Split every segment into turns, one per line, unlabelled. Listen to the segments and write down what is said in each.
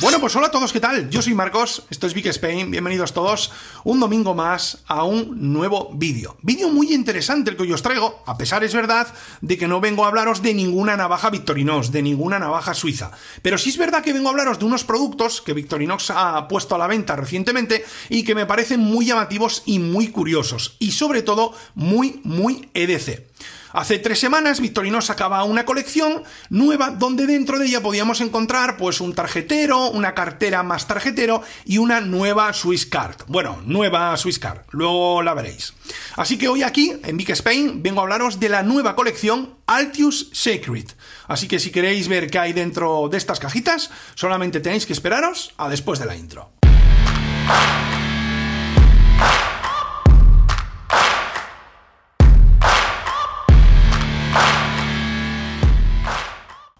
Bueno, pues hola a todos, ¿qué tal? Yo soy Marcos, esto es Big Spain, bienvenidos todos un domingo más a un nuevo vídeo. Vídeo muy interesante el que hoy os traigo, a pesar es verdad de que no vengo a hablaros de ninguna navaja Victorinox, de ninguna navaja suiza, pero sí es verdad que vengo a hablaros de unos productos que Victorinox ha puesto a la venta recientemente y que me parecen muy llamativos y muy curiosos, y sobre todo muy, muy EDC. Hace tres semanas Victorino sacaba una colección nueva donde dentro de ella podíamos encontrar pues un tarjetero, una cartera más tarjetero y una nueva Swiss Card. Bueno, nueva Swiss Card, luego la veréis. Así que hoy aquí en Big Spain vengo a hablaros de la nueva colección Altius Sacred. Así que si queréis ver qué hay dentro de estas cajitas, solamente tenéis que esperaros a después de la intro.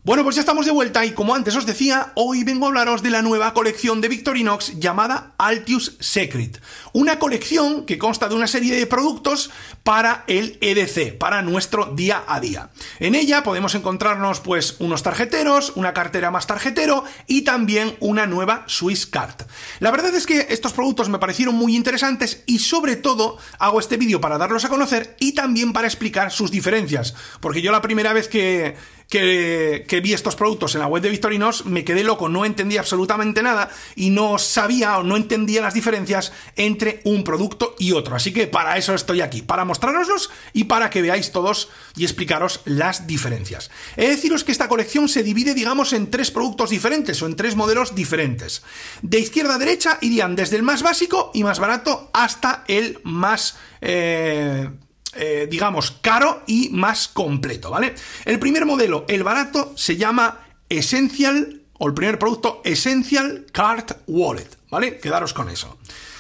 Bueno, pues ya estamos de vuelta y como antes os decía, hoy vengo a hablaros de la nueva colección de Victorinox llamada Altius Secret. Una colección que consta de una serie de productos para el EDC, para nuestro día a día. En ella podemos encontrarnos pues unos tarjeteros, una cartera más tarjetero y también una nueva Swiss Card. La verdad es que estos productos me parecieron muy interesantes y sobre todo hago este vídeo para darlos a conocer y también para explicar sus diferencias, porque yo la primera vez que que, vi estos productos en la web de Victorinos, me quedé loco, no entendía absolutamente nada y no sabía o no entendía las diferencias entre un producto y otro. Así que para eso estoy aquí, para mostraroslos y para que veáis todos y explicaros las diferencias. He de deciros que esta colección se divide, digamos, en tres productos diferentes o en tres modelos diferentes. De izquierda a derecha irían desde el más básico y más barato hasta el más... Eh, eh, digamos, caro y más completo, ¿vale? El primer modelo, el barato, se llama Essential, o el primer producto, Essential Card Wallet, ¿vale? Quedaros con eso.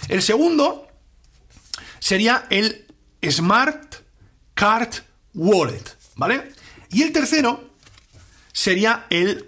El segundo sería el Smart Card Wallet, ¿vale? Y el tercero sería el,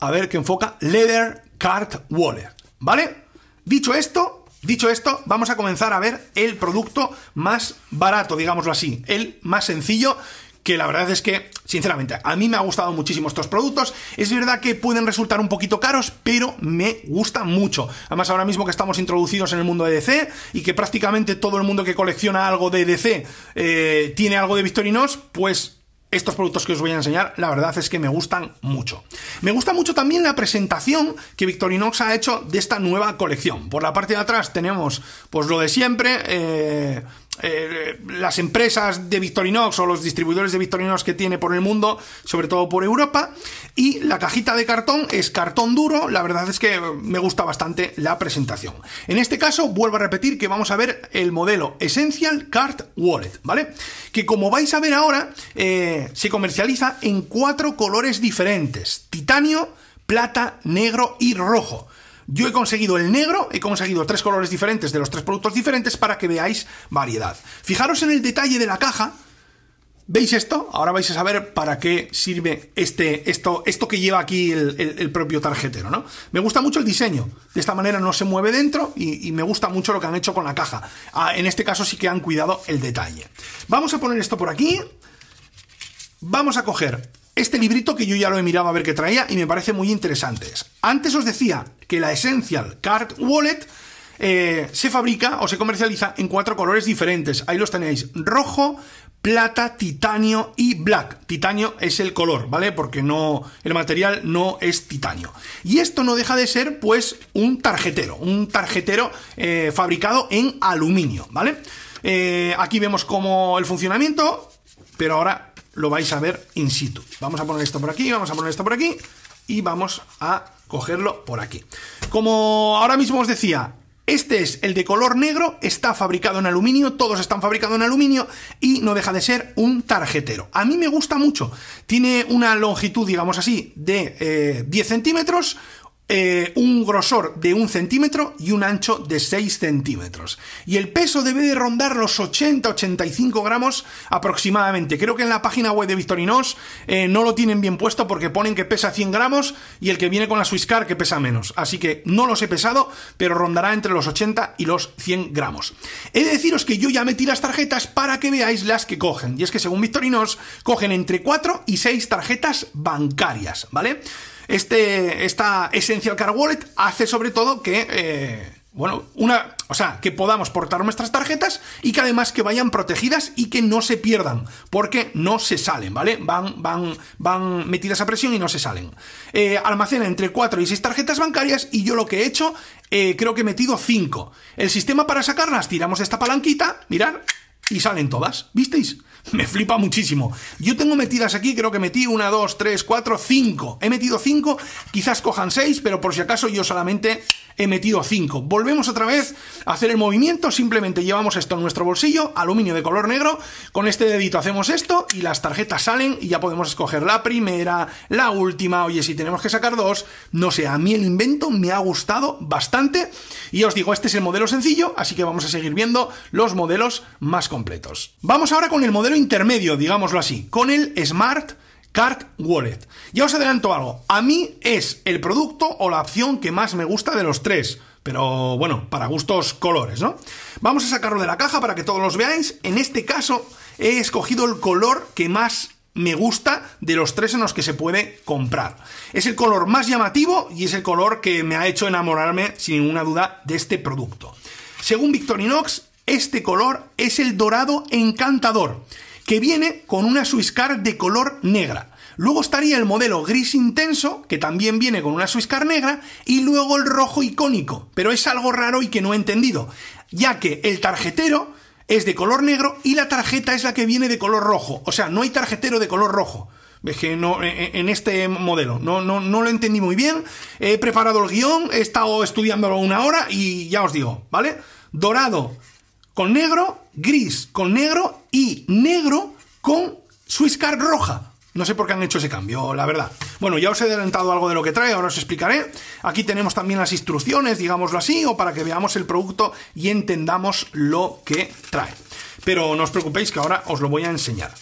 a ver qué enfoca, Leather Card Wallet, ¿vale? Dicho esto, Dicho esto, vamos a comenzar a ver el producto más barato, digámoslo así, el más sencillo que la verdad es que, sinceramente, a mí me ha gustado muchísimo estos productos. Es verdad que pueden resultar un poquito caros, pero me gustan mucho. Además, ahora mismo que estamos introducidos en el mundo de DC y que prácticamente todo el mundo que colecciona algo de DC eh, tiene algo de Victorinos, pues estos productos que os voy a enseñar, la verdad es que me gustan mucho. Me gusta mucho también la presentación que Victorinox ha hecho de esta nueva colección. Por la parte de atrás tenemos, pues lo de siempre, eh, eh, las empresas de Victorinox o los distribuidores de Victorinox que tiene por el mundo, sobre todo por Europa. Y la cajita de cartón es cartón duro, la verdad es que me gusta bastante la presentación. En este caso, vuelvo a repetir que vamos a ver el modelo Essential Card Wallet, ¿vale? Que como vais a ver ahora, eh, se comercializa en cuatro colores diferentes, titanio, plata, negro y rojo. Yo he conseguido el negro, he conseguido tres colores diferentes de los tres productos diferentes para que veáis variedad. Fijaros en el detalle de la caja. ¿Veis esto? Ahora vais a saber para qué sirve este, esto, esto que lleva aquí el, propio tarjetero, ¿no? Me gusta mucho el diseño. De esta manera no se mueve dentro y, me gusta mucho lo que han hecho con la caja. Ah, en este caso sí que han cuidado el detalle. Vamos a poner esto por aquí. Vamos a coger este librito que yo ya lo he mirado a ver qué traía y me parece muy interesante. Antes os decía que la Essential Card Wallet eh, se fabrica o se comercializa en cuatro colores diferentes. Ahí los tenéis, rojo, plata, titanio y black. Titanio es el color, ¿vale? Porque no el material no es titanio. Y esto no deja de ser pues un tarjetero, un tarjetero eh, fabricado en aluminio, ¿vale? Eh, aquí vemos cómo el funcionamiento, pero ahora lo vais a ver in situ. Vamos a poner esto por aquí, vamos a poner esto por aquí y vamos a cogerlo por aquí. Como ahora mismo os decía, este es el de color negro, está fabricado en aluminio, todos están fabricados en aluminio y no deja de ser un tarjetero. A mí me gusta mucho, tiene una longitud, digamos así, de 10 eh, centímetros, eh, un grosor de un centímetro y un ancho de 6 centímetros. Y el peso debe de rondar los 80-85 gramos aproximadamente. Creo que en la página web de Victorinos eh, no lo tienen bien puesto porque ponen que pesa 100 gramos y el que viene con la Swisscar que pesa menos. Así que no los he pesado, pero rondará entre los 80 y los 100 gramos. He de deciros que yo ya metí las tarjetas para que veáis las que cogen. Y es que según Victorinos cogen entre 4 y 6 tarjetas bancarias, ¿vale? Este, esta Essential Card Wallet hace sobre todo que... Eh, bueno, una, o sea, que podamos portar nuestras tarjetas y que además que vayan protegidas y que no se pierdan, porque no se salen, ¿vale? Van, van, van metidas a presión y no se salen. Eh, almacena entre 4 y 6 tarjetas bancarias y yo lo que he hecho, eh, creo que he metido 5. El sistema para sacarlas, tiramos esta palanquita, mirad, y salen todas, ¿visteis? me flipa muchísimo. Yo tengo metidas aquí, creo que metí una, dos, tres, cuatro, cinco. He metido cinco, quizás cojan seis, pero por si acaso yo solamente he metido 5. Volvemos otra vez a hacer el movimiento, simplemente llevamos esto en nuestro bolsillo, aluminio de color negro, con este dedito hacemos esto y las tarjetas salen y ya podemos escoger la primera, la última, oye, si tenemos que sacar dos, no sé, a mí el invento me ha gustado bastante y os digo, este es el modelo sencillo, así que vamos a seguir viendo los modelos más completos. Vamos ahora con el modelo intermedio, digámoslo así, con el Smart Cark Wallet. Ya os adelanto algo, a mí es el producto o la opción que más me gusta de los tres, pero bueno, para gustos colores, ¿no? Vamos a sacarlo de la caja para que todos los veáis. En este caso he escogido el color que más me gusta de los tres en los que se puede comprar. Es el color más llamativo y es el color que me ha hecho enamorarme sin ninguna duda de este producto. Según Victorinox, este color es el dorado encantador que viene con una Swiss de color negra. Luego estaría el modelo gris intenso, que también viene con una Swiss negra, y luego el rojo icónico, pero es algo raro y que no he entendido, ya que el tarjetero es de color negro y la tarjeta es la que viene de color rojo, o sea, no hay tarjetero de color rojo. Es que no, eh, eh, en este modelo no, no, no lo entendí muy bien. He preparado el guión, he estado estudiándolo una hora y ya os digo, ¿vale? Dorado, con negro, gris con negro y negro con Swiss roja. No sé por qué han hecho ese cambio, la verdad. Bueno, ya os he adelantado algo de lo que trae, ahora os explicaré. Aquí tenemos también las instrucciones, digámoslo así, o para que veamos el producto y entendamos lo que trae. Pero no os preocupéis que ahora os lo voy a enseñar.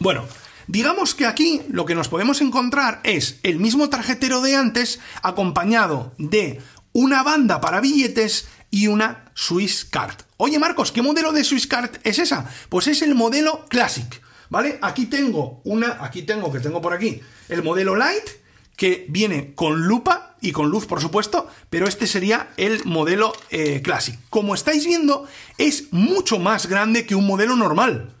Bueno, digamos que aquí lo que nos podemos encontrar es el mismo tarjetero de antes acompañado de una banda para billetes y una Swiss Card Oye Marcos, ¿qué modelo de Swiss Card es esa? Pues es el modelo Classic, ¿vale? Aquí tengo una, aquí tengo, que tengo por aquí, el modelo Light que viene con lupa y con luz, por supuesto, pero este sería el modelo eh, Classic. Como estáis viendo, es mucho más grande que un modelo normal.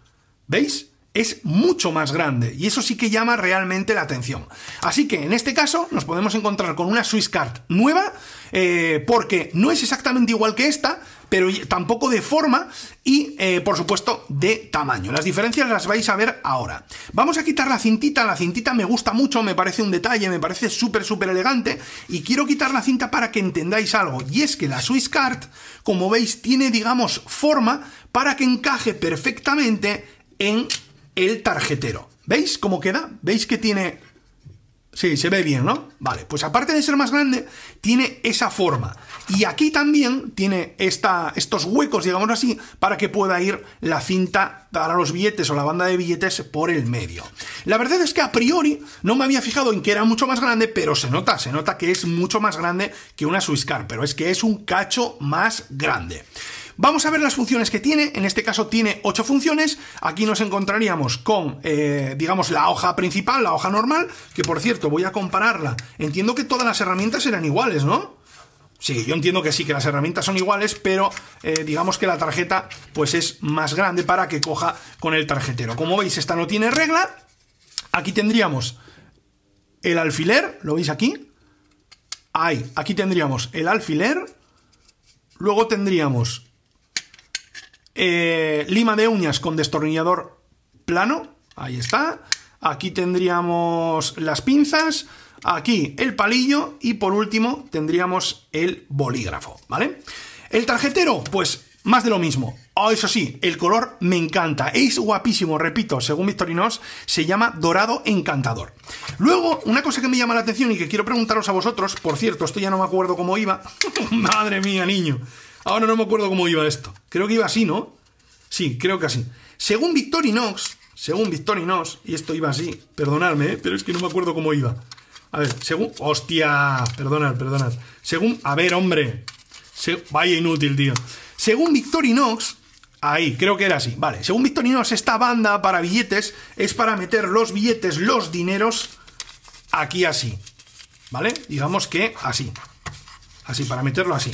¿Veis? es mucho más grande y eso sí que llama realmente la atención. Así que en este caso nos podemos encontrar con una Swiss Card nueva eh, porque no es exactamente igual que esta, pero tampoco de forma y eh, por supuesto de tamaño. Las diferencias las vais a ver ahora. Vamos a quitar la cintita, la cintita me gusta mucho, me parece un detalle, me parece súper súper elegante y quiero quitar la cinta para que entendáis algo y es que la Swiss Card, como veis, tiene digamos forma para que encaje perfectamente en el tarjetero. ¿Veis cómo queda? ¿Veis que tiene... Sí, se ve bien, ¿no? Vale, pues aparte de ser más grande, tiene esa forma. Y aquí también tiene esta, estos huecos, digamos así, para que pueda ir la cinta para los billetes o la banda de billetes por el medio. La verdad es que a priori no me había fijado en que era mucho más grande, pero se nota, se nota que es mucho más grande que una Swisscar, pero es que es un cacho más grande. Vamos a ver las funciones que tiene, en este caso tiene 8 funciones, aquí nos encontraríamos con, eh, digamos, la hoja principal, la hoja normal, que por cierto voy a compararla, entiendo que todas las herramientas eran iguales, ¿no? Sí, yo entiendo que sí, que las herramientas son iguales, pero eh, digamos que la tarjeta pues es más grande para que coja con el tarjetero. Como veis, esta no tiene regla. Aquí tendríamos el alfiler, ¿lo veis aquí? Ahí, aquí tendríamos el alfiler. Luego tendríamos eh, lima de uñas con destornillador plano. Ahí está. Aquí tendríamos las pinzas. Aquí el palillo. Y por último tendríamos el bolígrafo. ¿Vale? El tarjetero, pues más de lo mismo. Oh, eso sí, el color me encanta. Es guapísimo, repito, según Victorinos, se llama dorado encantador. Luego, una cosa que me llama la atención y que quiero preguntaros a vosotros, por cierto, esto ya no me acuerdo cómo iba. Madre mía, niño. Ahora no me acuerdo cómo iba esto. Creo que iba así, ¿no? Sí, creo que así. Según Victorinox, según Victorinox, y esto iba así, perdonadme, ¿eh? pero es que no me acuerdo cómo iba. A ver, según... ¡Hostia! Perdonad, perdonad. Según... A ver, hombre. Vaya inútil, tío. Según Victorinox... Ahí, creo que era así. Vale, según Victorinox, esta banda para billetes es para meter los billetes, los dineros, aquí así. ¿Vale? Digamos que así. Así, para meterlo así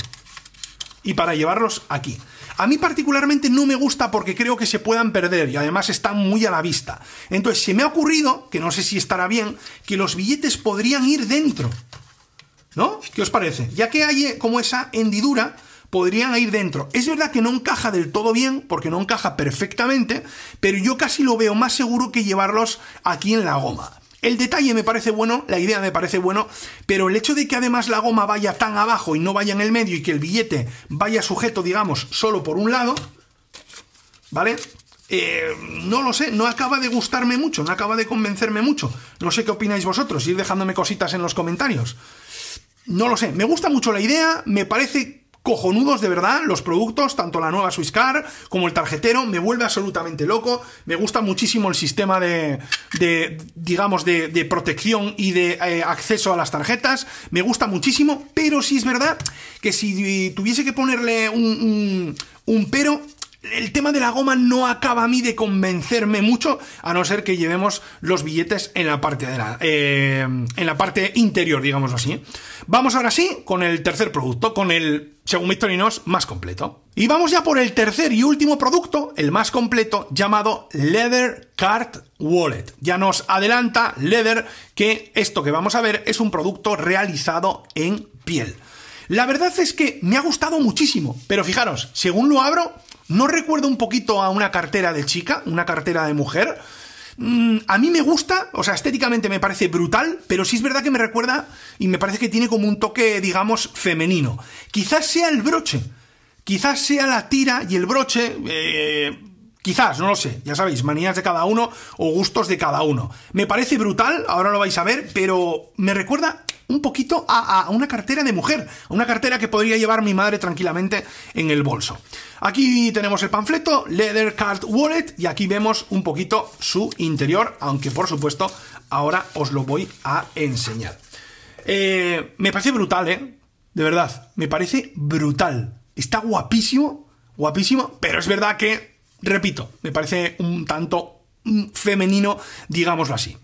y para llevarlos aquí. A mí particularmente no me gusta porque creo que se puedan perder y además están muy a la vista. Entonces se me ha ocurrido, que no sé si estará bien, que los billetes podrían ir dentro. ¿No? ¿Qué os parece? Ya que hay eh, como esa hendidura, podrían ir dentro. Es verdad que no encaja del todo bien, porque no encaja perfectamente, pero yo casi lo veo más seguro que llevarlos aquí en la goma. El detalle me parece bueno, la idea me parece bueno, pero el hecho de que además la goma vaya tan abajo y no vaya en el medio y que el billete vaya sujeto, digamos, solo por un lado, ¿vale? Eh, no lo sé, no acaba de gustarme mucho, no acaba de convencerme mucho. No sé qué opináis vosotros, ir dejándome cositas en los comentarios. No lo sé, me gusta mucho la idea, me parece cojonudos de verdad los productos, tanto la nueva Swisscar como el tarjetero, me vuelve absolutamente loco, me gusta muchísimo el sistema de, digamos, de, protección y de eh, acceso a las tarjetas, me gusta muchísimo, pero sí es verdad que si tuviese que ponerle un, un pero, el tema de la goma no acaba a mí de convencerme mucho, a no ser que llevemos los billetes en la parte de la, eh, en la parte interior, digamos así. Vamos ahora sí con el tercer producto, con el, según Victorinos, más completo. Y vamos ya por el tercer y último producto, el más completo, llamado Leather Card Wallet. Ya nos adelanta Leather que esto que vamos a ver es un producto realizado en piel. La verdad es que me ha gustado muchísimo, pero fijaros, según lo abro, no recuerdo un poquito a una cartera de chica, una cartera de mujer. Mm, a mí me gusta, o sea, estéticamente me parece brutal, pero sí es verdad que me recuerda y me parece que tiene como un toque, digamos, femenino. Quizás sea el broche, quizás sea la tira y el broche, eh, quizás, no lo sé, ya sabéis, manías de cada uno o gustos de cada uno. Me parece brutal, ahora lo vais a ver, pero me recuerda un poquito a, una cartera de mujer, una cartera que podría llevar mi madre tranquilamente en el bolso. Aquí tenemos el panfleto, Leather Card Wallet, y aquí vemos un poquito su interior, aunque por supuesto ahora os lo voy a enseñar. Eh, me parece brutal, ¿eh? De verdad, me parece brutal. Está guapísimo, guapísimo, pero es verdad que, repito, me parece un tanto mm, femenino, digámoslo así.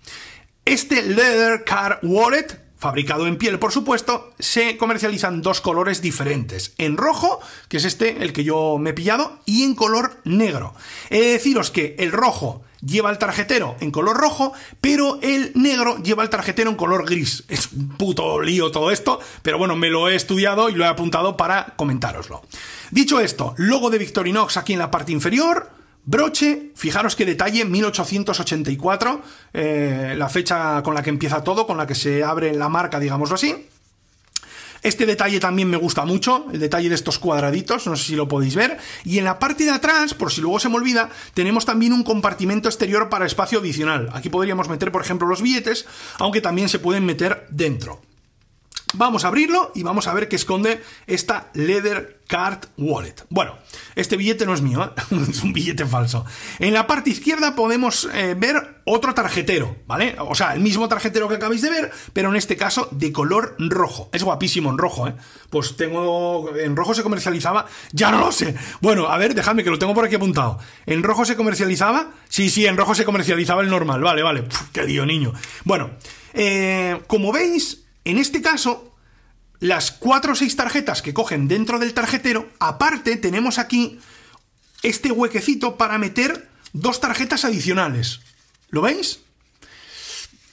Este Leather Card Wallet fabricado en piel, por supuesto, se comercializan dos colores diferentes. En rojo, que es este, el que yo me he pillado, y en color negro. He de deciros que el rojo lleva el tarjetero en color rojo, pero el negro lleva el tarjetero en color gris. Es un puto lío todo esto, pero bueno, me lo he estudiado y lo he apuntado para comentároslo. Dicho esto, logo de Victorinox aquí en la parte inferior, Broche, fijaros qué detalle, 1884, eh, la fecha con la que empieza todo, con la que se abre la marca, digámoslo así. Este detalle también me gusta mucho, el detalle de estos cuadraditos, no sé si lo podéis ver. Y en la parte de atrás, por si luego se me olvida, tenemos también un compartimento exterior para espacio adicional. Aquí podríamos meter, por ejemplo, los billetes, aunque también se pueden meter dentro. Vamos a abrirlo y vamos a ver qué esconde esta Leather Card Wallet. Bueno, este billete no es mío, ¿eh? es un billete falso. En la parte izquierda podemos eh, ver otro tarjetero, ¿vale? O sea, el mismo tarjetero que acabáis de ver, pero en este caso de color rojo. Es guapísimo en rojo, ¿eh? Pues tengo... En rojo se comercializaba... Ya no lo sé. Bueno, a ver, dejadme que lo tengo por aquí apuntado. ¿En rojo se comercializaba? Sí, sí, en rojo se comercializaba el normal. Vale, vale. qué lío, niño. Bueno, eh, como veis, en este caso, las cuatro o seis tarjetas que cogen dentro del tarjetero, aparte tenemos aquí este huequecito para meter dos tarjetas adicionales. ¿Lo veis?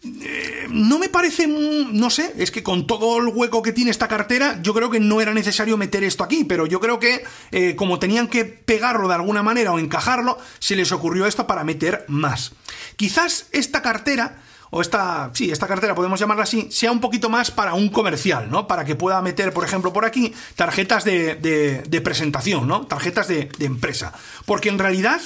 Eh, no me parece, no sé, es que con todo el hueco que tiene esta cartera, yo creo que no era necesario meter esto aquí, pero yo creo que eh, como tenían que pegarlo de alguna manera o encajarlo, se les ocurrió esto para meter más. Quizás esta cartera o esta, sí, esta cartera podemos llamarla así, sea un poquito más para un comercial, ¿no? Para que pueda meter, por ejemplo, por aquí tarjetas de, de, presentación, ¿no? Tarjetas de, empresa. Porque en realidad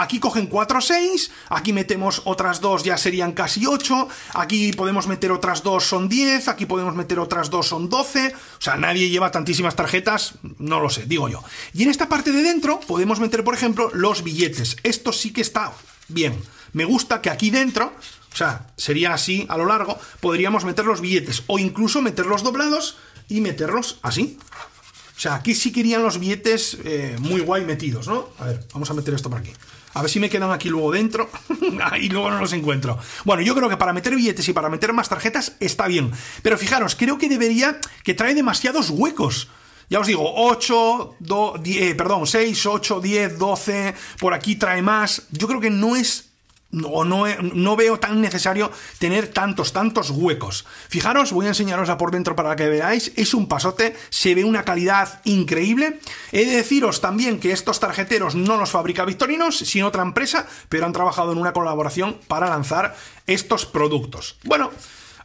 Aquí cogen 4 6, aquí metemos otras dos, ya serían casi 8, aquí podemos meter otras dos, son 10, aquí podemos meter otras dos, son 12, o sea, nadie lleva tantísimas tarjetas, no lo sé, digo yo. Y en esta parte de dentro podemos meter, por ejemplo, los billetes. Esto sí que está bien. Me gusta que aquí dentro o sea, sería así a lo largo. Podríamos meter los billetes o incluso meterlos doblados y meterlos así. O sea, aquí sí querían los billetes eh, muy guay metidos, ¿no? A ver, vamos a meter esto por aquí. A ver si me quedan aquí luego dentro y luego no los encuentro. Bueno, yo creo que para meter billetes y para meter más tarjetas está bien. Pero fijaros, creo que debería que trae demasiados huecos. Ya os digo, 8, 2, 10, perdón, 6, 8, 10, 12, por aquí trae más. Yo creo que no es no, no, veo tan necesario tener tantos, tantos huecos. Fijaros, voy a enseñaros a por dentro para que veáis, es un pasote, se ve una calidad increíble. He de deciros también que estos tarjeteros no los fabrica Victorinos, sino otra empresa, pero han trabajado en una colaboración para lanzar estos productos. Bueno,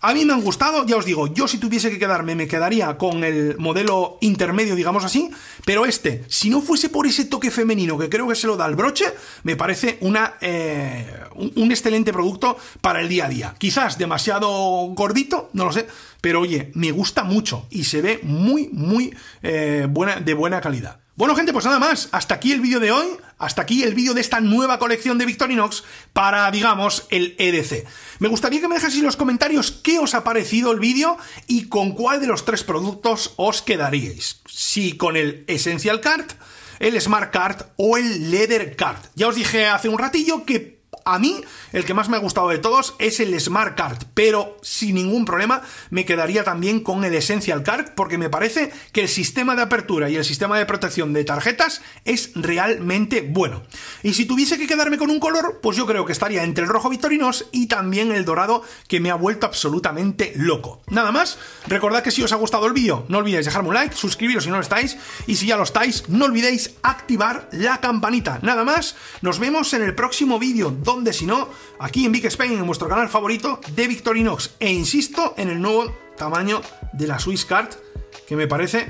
a mí me han gustado, ya os digo, yo si tuviese que quedarme me quedaría con el modelo intermedio, digamos así, pero este, si no fuese por ese toque femenino que creo que se lo da el broche, me parece una, eh, un excelente producto para el día a día. Quizás demasiado gordito, no lo sé, pero oye, me gusta mucho y se ve muy, muy eh, buena, de buena calidad. Bueno, gente, pues nada más. Hasta aquí el vídeo de hoy. Hasta aquí el vídeo de esta nueva colección de Victorinox para, digamos, el EDC. Me gustaría que me dejaseis en los comentarios qué os ha parecido el vídeo y con cuál de los tres productos os quedaríais. Si con el Essential Card, el Smart Card o el Leather Card. Ya os dije hace un ratillo que a mí, el que más me ha gustado de todos es el Smart Card, pero sin ningún problema me quedaría también con el Essential Card, porque me parece que el sistema de apertura y el sistema de protección de tarjetas es realmente bueno. Y si tuviese que quedarme con un color, pues yo creo que estaría entre el rojo victorinos y también el dorado, que me ha vuelto absolutamente loco. Nada más, recordad que si os ha gustado el vídeo, no olvidéis dejarme un like, suscribiros si no lo estáis, y si ya lo estáis, no olvidéis activar la campanita. Nada más, nos vemos en el próximo vídeo donde si no? Aquí en Big Spain, en vuestro canal favorito de Victorinox. E insisto en el nuevo tamaño de la Swiss Card, que me parece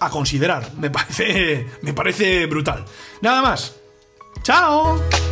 a considerar. Me parece, me parece brutal. Nada más. ¡Chao!